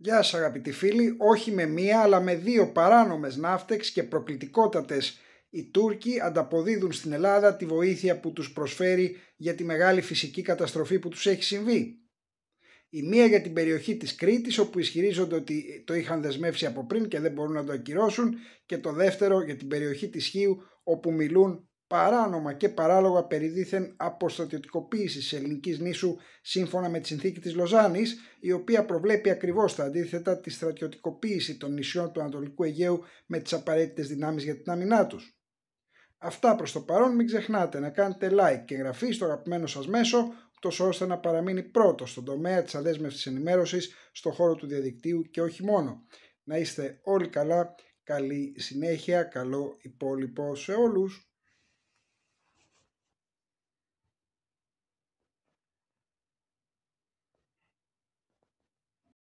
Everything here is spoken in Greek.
Γεια σας αγαπητοί φίλοι, όχι με μία αλλά με δύο παράνομες ναύτεξ και προκλητικότατες οι Τούρκοι ανταποδίδουν στην Ελλάδα τη βοήθεια που τους προσφέρει για τη μεγάλη φυσική καταστροφή που τους έχει συμβεί. Η μία για την περιοχή της Κρήτης όπου ισχυρίζονται ότι το είχαν δεσμεύσει από πριν και δεν μπορούν να το ακυρώσουν και το δεύτερο για την περιοχή της Χίου όπου μιλούν παράνομα και παράλογα περιδίθεν αποστρατιωτικοποίηση ελληνικής νήσου σύμφωνα με τη συνθήκη της Λοζάνης, η οποία προβλέπει ακριβώς τα αντίθετα τη στρατιωτικοποίηση των νησιών του Ανατολικού Αιγαίου με τις απαραίτητες δυνάμεις για την άμυνά τους. Αυτά προς το παρόν, μην ξεχνάτε να κάνετε like και εγγραφή στο αγαπημένο σας μέσο, τόσο ώστε να παραμείνει πρώτος στον τομέα της αδέσμευσης ενημέρωσης στον χώρο του διαδικτύου και όχι μόνο. Να είστε όλοι καλά, καλή συνέχεια, καλό υπόλοιπο σε όλους.